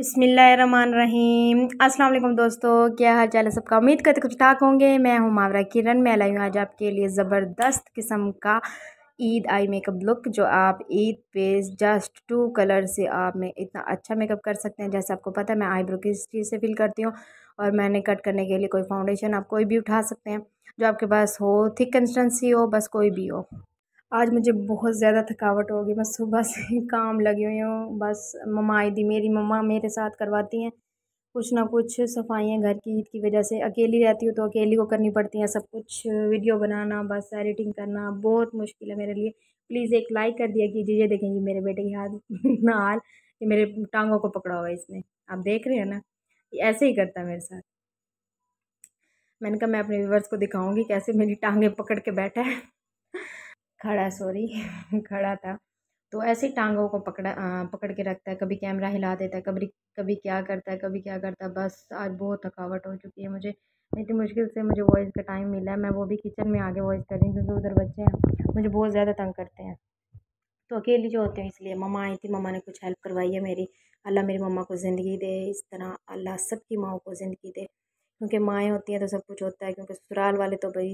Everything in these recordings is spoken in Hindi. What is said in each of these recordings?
अस्सलाम वालेकुम दोस्तों क्या हाल चाल है सबका उम्मीद करते कुछ ठाक होंगे मैं हूँ मावरा किरण मैं लाई हूँ आज आपके लिए ज़बरदस्त किस्म का ईद आई मेकअप लुक जो आप ईद पे जस्ट टू कलर से आप में इतना अच्छा मेकअप कर सकते हैं जैसे आपको पता है मैं आईब्रो किस चीज़ से फिल करती हूँ और मैंने कट करने के लिए कोई फाउंडेशन आप कोई भी उठा सकते हैं जो आपके पास हो थिक कंसिस्टेंसी हो बस कोई भी हो आज मुझे बहुत ज़्यादा थकावट होगी मैं सुबह से काम लगी हुई हूँ बस मम्मा आई थी मेरी मम्मा मेरे साथ करवाती हैं कुछ ना कुछ सफाइयाँ घर की ईद की वजह से अकेली रहती हूँ तो अकेली को करनी पड़ती हैं सब कुछ वीडियो बनाना बस एडिटिंग करना बहुत मुश्किल है मेरे लिए प्लीज़ एक लाइक कर दिया कीजिए ये देखें मेरे बेटे की हाथ ना हाल कि मेरे टांगों को पकड़ा हुआ है इसने आप देख रहे हैं ना ये ऐसे ही करता है मेरे साथ मैंने कहा मैं अपने व्यूवर्स को दिखाऊंगी कैसे मेरी टांगें पकड़ के बैठा है खड़ा सॉरी खड़ा था तो ऐसे टांगों को पकड़ा आ, पकड़ के रखता है कभी कैमरा हिला देता है कभी कभी क्या करता है कभी क्या करता है बस आज बहुत थकावट हो चुकी है मुझे इतनी मुश्किल से मुझे वॉइस का टाइम मिला है मैं वो भी किचन में आगे वॉइस कर रही हूँ क्योंकि उधर बच्चे हैं मुझे बहुत ज़्यादा तंग करते हैं तो अकेली जो होती हूँ इसलिए मम्मा आई थी मम्मा ने कुछ हेल्प करवाई है मेरी अल्लाह मेरी मम्मा को ज़िंदगी दे इस तरह अल्लाह सबकी माओ को ज़िंदगी दे क्योंकि माएँ होती हैं तो सब कुछ होता है क्योंकि ससुराल वाले तो भाई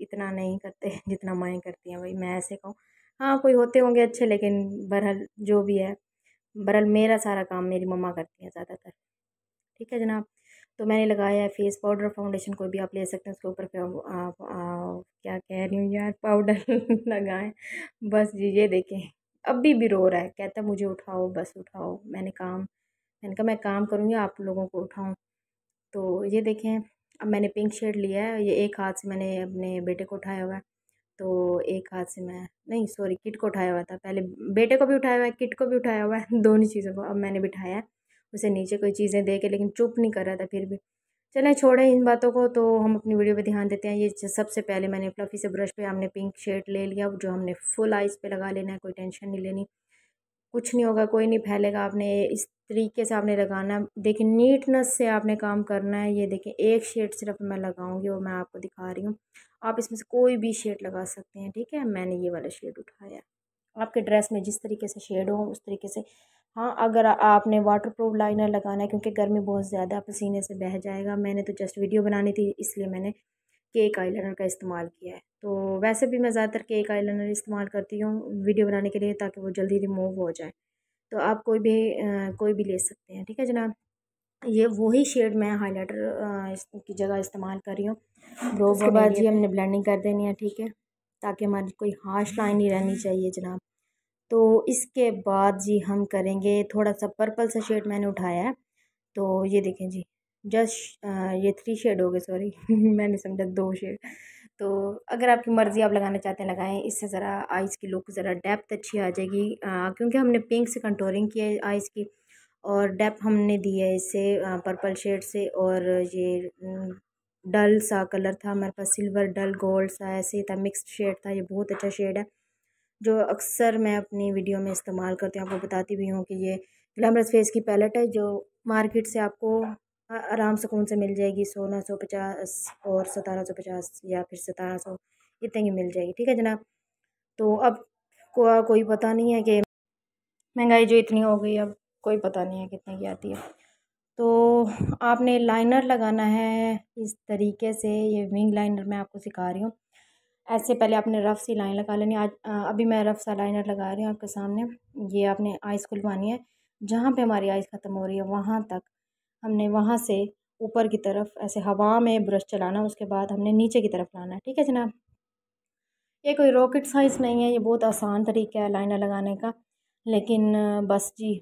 इतना नहीं करते हैं जितना माएँ करती हैं भाई मैं ऐसे कहूँ हाँ कोई होते होंगे अच्छे लेकिन बहरहाल जो भी है बहरहाल मेरा सारा काम मेरी मम्मा करती हैं ज़्यादातर ठीक है जनाब तो मैंने लगाया है फेस पाउडर फाउंडेशन कोई भी आप ले सकते हैं उसके ऊपर क्या कह रही हूँ यार पाउडर लगाएं बस जी ये देखें अब भी रो रहा है कहता मुझे उठाओ बस उठाओ मैंने काम मैंने कहा मैं काम करूँगी आप लोगों को उठाऊँ तो ये देखें अब मैंने पिंक शेड लिया है ये एक हाथ से मैंने अपने बेटे को उठाया हुआ है तो एक हाथ से मैं नहीं सॉरी किट को उठाया हुआ था पहले बेटे को भी उठाया हुआ है किट को भी उठाया हुआ है दोनों चीज़ों को अब मैंने बिठाया है उसे नीचे कोई चीज़ें दे के लेकिन चुप नहीं कर रहा था फिर भी चलें छोड़ें इन बातों को तो हम अपनी वीडियो पर ध्यान देते हैं ये सबसे पहले मैंने फ्लफ़ी से ब्रश पे हमने पिंक शेड ले लिया जो हमने फुल आइज़ पर लगा लेना है कोई टेंशन नहीं लेनी कुछ नहीं होगा कोई नहीं फैलेगा आपने इस तरीके से आपने लगाना है देखिए नीटनेस से आपने काम करना है ये देखिए एक शेड सिर्फ मैं लगाऊंगी और मैं आपको दिखा रही हूँ आप इसमें से कोई भी शेड लगा सकते हैं ठीक है मैंने ये वाला शेड उठाया आपके ड्रेस में जिस तरीके से शेड हो उस तरीके से हाँ अगर आपने वाटर प्रूफ लाइनर लगाना है क्योंकि गर्मी बहुत ज़्यादा पसीने से बह जाएगा मैंने तो जस्ट वीडियो बनानी थी इसलिए मैंने केक आईलाइनर का इस्तेमाल किया है तो वैसे भी मैं ज़्यादातर केक आईलाइनर इस्तेमाल करती हूँ वीडियो बनाने के लिए ताकि वो जल्दी रिमूव हो जाए तो आप कोई भी कोई भी ले सकते हैं ठीक है जनाब ये वही शेड मैं हाइलाइटर की जगह इस्तेमाल कर रही हूँ ब्रो के बाद जी हमने ब्लेंडिंग कर देनी है ठीक है ताकि हमारी कोई हार्श लाइन नहीं रहनी चाहिए जनाब तो इसके बाद जी हम करेंगे थोड़ा सा पर्पल सा शेड मैंने उठाया है तो ये देखें जी जस्ट ये थ्री शेड हो गए सॉरी मैंने समझा दो शेड तो अगर आपकी मर्ज़ी आप लगाना चाहते हैं लगाएं इससे ज़रा आइज़ की लुक ज़रा डेप्थ अच्छी आ जाएगी क्योंकि हमने पिंक से कंटोरिंग की है आइज़ की और डेप्थ हमने दी है इससे पर्पल शेड से और ये डल सा कलर था हमारे पास सिल्वर डल गोल्ड सा ऐसे था मिक्स शेड था ये बहुत अच्छा शेड है जो अक्सर मैं अपनी वीडियो में इस्तेमाल करती हूँ आपको बताती भी हूँ कि ये ग्लैमरस फेस की पैलेट है जो मार्केट से आपको आराम कौन से मिल जाएगी सोलह सौ पचास और सतारह सौ पचास या फिर सतारह सौ इतने की मिल जाएगी ठीक है जनाब तो अब को कोई पता नहीं है कि महंगाई जो इतनी हो गई अब कोई पता नहीं है कितने की आती है तो आपने लाइनर लगाना है इस तरीके से ये विंग लाइनर मैं आपको सिखा रही हूँ ऐसे पहले आपने रफ़ सी लाइन लगा लेनी आज अभी मैं रफ़ सा लाइनर लगा रही हूँ आपके सामने ये आपने आइस खुलवानी है जहाँ पे हमारी आइस ख़त्म हो रही है वहाँ तक हमने वहाँ से ऊपर की तरफ ऐसे हवा में ब्रश चलाना उसके बाद हमने नीचे की तरफ लाना है ठीक है जनाब ये कोई रॉकेट साइंस नहीं है ये बहुत आसान तरीका है लाइनर लगाने का लेकिन बस जी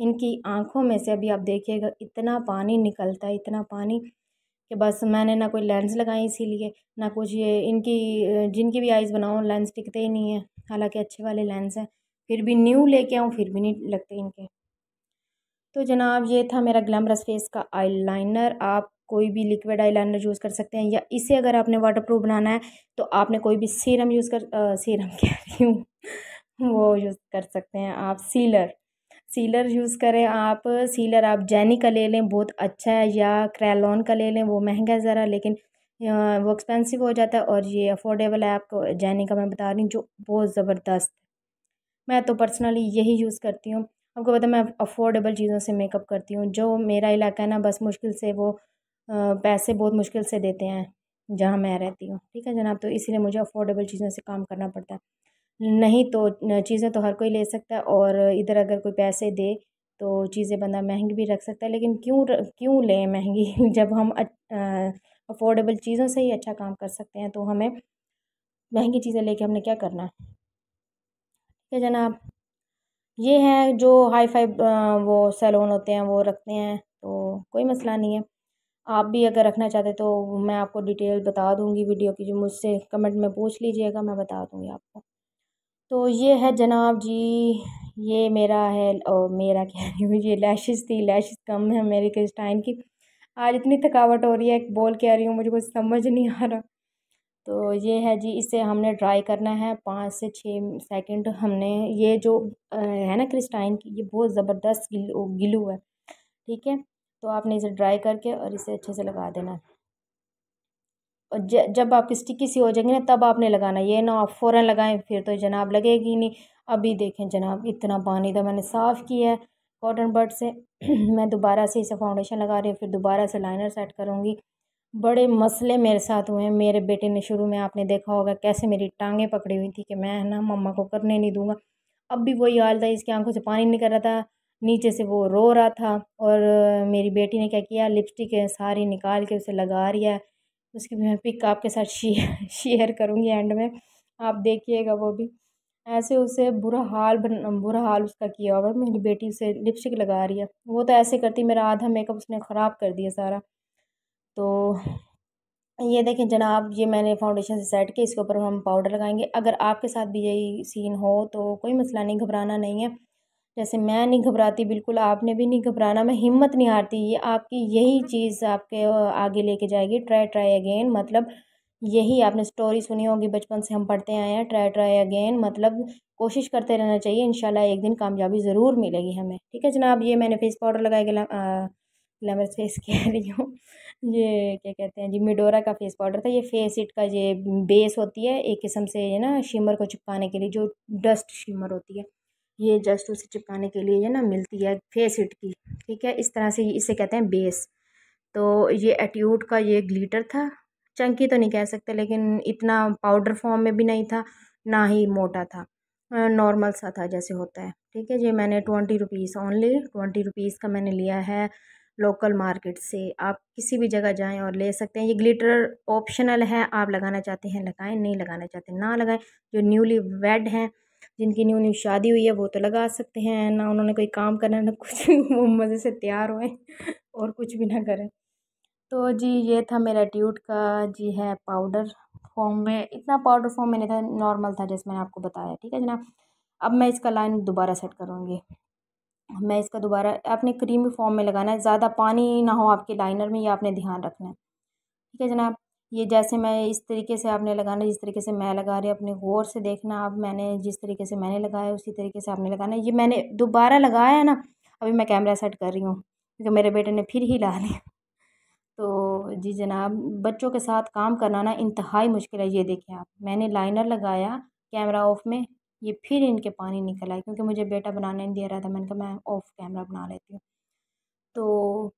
इनकी आँखों में से अभी आप देखिएगा इतना पानी निकलता है इतना पानी कि बस मैंने ना कोई लेंस लगाई इसीलिए ना कुछ ये इनकी जिनकी भी आइज़ बनाओ लेंस टिकते ही नहीं है हालांकि अच्छे वाले लेंस हैं फिर भी न्यू लेके आऊँ फिर भी नहीं लगते इनके तो जनाब ये था मेरा ग्लैमरस फेस का आईलाइनर आप कोई भी लिक्विड आईलाइनर यूज़ कर सकते हैं या इसे अगर आपने वाटर प्रूफ बनाना है तो आपने कोई भी सीरम यूज़ कर आ, सीरम कह रही हूँ वो यूज़ कर सकते हैं आप सीलर सीलर यूज़ करें आप सीलर आप जैनी का ले लें बहुत अच्छा है या क्रैलॉन का ले लें वो महंगा है ज़रा लेकिन वो एक्सपेंसिव हो जाता है और ये अफोर्डेबल है आपको जैनी का मैं बता रही हूँ जो बहुत ज़बरदस्त मैं तो पर्सनली यही यूज़ करती हूँ आपको पता है मैं अफोर्डेबल चीज़ों से मेकअप करती हूँ जो मेरा इलाका है ना बस मुश्किल से वो पैसे बहुत मुश्किल से देते हैं जहाँ मैं रहती हूँ ठीक है जनाब तो इसीलिए मुझे अफोर्डेबल चीज़ों से काम करना पड़ता है नहीं तो चीज़ें तो हर कोई ले सकता है और इधर अगर कोई पैसे दे तो चीज़ें बंदा महंगी भी रख सकता है लेकिन क्यों क्यों लें महंगी जब हम अफोर्डेबल चीज़ों से ही अच्छा काम कर सकते हैं तो हमें महंगी चीज़ें लेके हमने क्या करना है ठीक है जनाब ये हैं जो हाई फाई वो सैलून होते हैं वो रखते हैं तो कोई मसला नहीं है आप भी अगर रखना चाहते तो मैं आपको डिटेल बता दूँगी वीडियो की जो मुझसे कमेंट में पूछ लीजिएगा मैं बता दूँगी आपको तो ये है जनाब जी ये मेरा है और मेरा कह रही हूँ ये लैशेस थी लैशेस कम है मेरी टाइम की आज इतनी थकावट हो रही है बोल कह रही हूँ मुझे कुछ समझ नहीं आ रहा तो ये है जी इसे हमने ड्राई करना है पाँच से छः सेकंड हमने ये जो है ना क्रिस्टाइन की ये बहुत ज़बरदस्त गिलू है ठीक है तो आपने इसे ड्राई करके और इसे अच्छे से लगा देना है और जब आपकी स्टिकी सी हो जाएगी ना तब आपने लगाना ये ना आप फ़ौरन लगाएं फिर तो जनाब लगेगी नहीं अभी देखें जनाब इतना पानी तो मैंने साफ़ किया है कॉटन बर्ड से मैं दोबारा से इसे फाउंडेशन लगा रही हूँ फिर दोबारा से लाइनर सेट करूँगी बड़े मसले मेरे साथ हुए हैं मेरे बेटे ने शुरू में आपने देखा होगा कैसे मेरी टांगें पकड़ी हुई थी कि मैं ना मम्मा को करने नहीं दूंगा अब भी वही हाल था इसकी आंखों से पानी निकल रहा था नीचे से वो रो रहा था और मेरी बेटी ने क्या किया लिपस्टिक सारी निकाल के उसे लगा रही है उसकी मैं पिक आपके साथ शेयर शेयर करूँगी एंड में आप देखिएगा वो भी ऐसे उसे बुरा हाल बुरा हाल उसका किया हुआ मेरी बेटी उसे लिपस्टिक लगा रही है वो तो ऐसे करती मेरा आधा मेकअप उसने ख़राब कर दिया सारा तो ये देखें जनाब ये मैंने फाउंडेशन से सेट किया इसके ऊपर हम पाउडर लगाएंगे अगर आपके साथ भी यही सीन हो तो कोई मसला नहीं घबराना नहीं है जैसे मैं नहीं घबराती बिल्कुल आपने भी नहीं घबराना मैं हिम्मत नहीं हारती ये आपकी यही चीज़ आपके आगे लेके जाएगी ट्राई ट्राई अगेन मतलब यही आपने स्टोरी सुनी होगी बचपन से हम पढ़ते आए हैं ट्राई ट्राई अगेन मतलब कोशिश करते रहना चाहिए इन एक दिन कामयाबी ज़रूर मिलेगी हमें ठीक है जनाब ये मैंने फेस पाउडर लगाया ग्लैमर फेस कह रही हूँ ये क्या कहते हैं जी मिडोरा का फेस पाउडर था ये फेस इट का ये बेस होती है एक किस्म से ये ना शिमर को चिपकाने के लिए जो डस्ट शिमर होती है ये जस्ट उसे चिपकाने के लिए ये ना मिलती है फेस इट की ठीक है इस तरह से इसे कहते हैं बेस तो ये एट्यूड का ये ग्लीटर था चंकी तो नहीं कह सकते लेकिन इतना पाउडर फॉर्म में भी नहीं था ना ही मोटा था नॉर्मल सा था जैसे होता है ठीक है जी मैंने twenty rupees only twenty rupees का मैंने लिया है लोकल मार्केट से आप किसी भी जगह जाएं और ले सकते हैं ये ग्लिटर ऑप्शनल है आप लगाना चाहते हैं लगाएं नहीं लगाना चाहते ना लगाएं जो न्यूली वेड हैं जिनकी न्यू न्यू शादी हुई है वो तो लगा सकते हैं ना उन्होंने कोई काम करना ना कुछ वो मज़े से तैयार होए और कुछ भी ना करें तो जी ये था मेरा ट्यूट का जी है पाउडर फॉर्म में इतना पाउडर फॉर्म मैंने था नॉर्मल था जैसे मैंने आपको बताया ठीक है जनाब अब मैं इसका लाइन दोबारा सेट करूँगी मैं इसका दोबारा आपने क्रीमी फॉर्म में लगाना है ज़्यादा पानी ना हो आपके लाइनर में ये आपने ध्यान रखना है ठीक है जनाब ये जैसे मैं इस तरीके से आपने लगाना जिस तरीके से मैं लगा रही अपने गौर से देखना आप मैंने जिस तरीके से मैंने लगाया उसी तरीके से आपने लगाना ये मैंने दोबारा लगाया है ना अभी मैं कैमरा सेट कर रही हूँ क्योंकि मेरे बेटे ने फिर ही ला लिया तो जी जनाब बच्चों के साथ काम करना ना इंतहाई मुश्किल है ये देखें आप मैंने लाइनर लगाया कैमरा ऑफ में ये फिर इनके पानी निकल आए क्योंकि मुझे बेटा बनाने नहीं दे रहा था मैंने कहा मैं ऑफ कैमरा बना लेती हूँ तो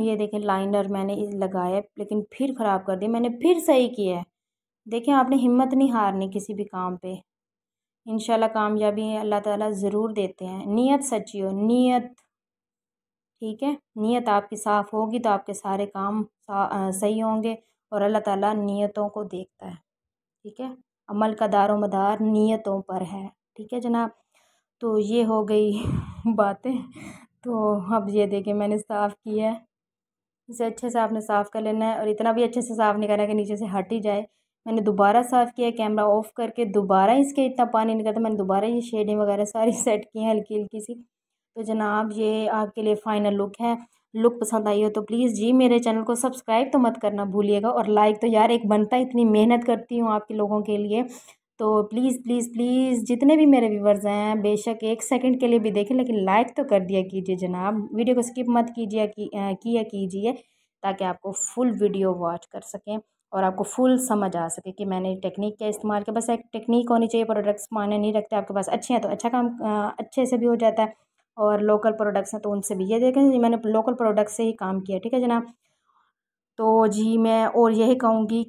ये देखें लाइनर मैंने लगाया लेकिन फिर ख़राब कर दिया मैंने फिर सही किया है देखें आपने हिम्मत नहीं हारनी किसी भी काम पे इन कामयाबी अल्लाह ताला ज़रूर देते हैं नीयत सच्ची हो नीयत ठीक है नीयत आपकी साफ़ होगी तो आपके सारे काम सही होंगे और अल्लाह ताला नीयतों को देखता है ठीक है अमल का दारोमदार नियतों पर है ठीक है जनाब तो ये हो गई बातें तो अब ये देखिए मैंने साफ़ किया है इसे अच्छे से आपने साफ़ कर लेना है और इतना भी अच्छे से साफ़ नहीं करना है कि नीचे से हट ही जाए मैंने दोबारा साफ़ किया कैमरा ऑफ़ करके दोबारा इसके इतना पानी निकलता मैंने दोबारा ये शेडिंग वगैरह सारी सेट की हैं हल्की हल्की सी तो जनाब ये आपके लिए फ़ाइनल लुक है लुक पसंद आई हो तो प्लीज़ जी मेरे चैनल को सब्सक्राइब तो मत करना भूलिएगा और लाइक तो यार एक बनता है इतनी मेहनत करती हूँ आपके लोगों के लिए तो प्लीज़ प्लीज़ प्लीज़ जितने भी मेरे व्यूवर्स हैं बेशक एक सेकंड के लिए भी देखें लेकिन लाइक तो कर दिया कीजिए जनाब वीडियो को स्किप मत कीजिए किया कीजिए ताकि आपको फुल वीडियो वॉच कर सकें और आपको फुल समझ आ सके कि मैंने टेक्निक क्या इस्तेमाल किया बस एक टेक्निक होनी चाहिए प्रोडक्ट्स माने नहीं रखते आपके पास अच्छे हैं तो अच्छा काम अच्छे से भी हो जाता है और लोकल प्रोडक्ट्स हैं तो उनसे भी ये देखें जी मैंने लोकल प्रोडक्ट से ही काम किया ठीक है जनाब तो जी मैं और यही कहूँगी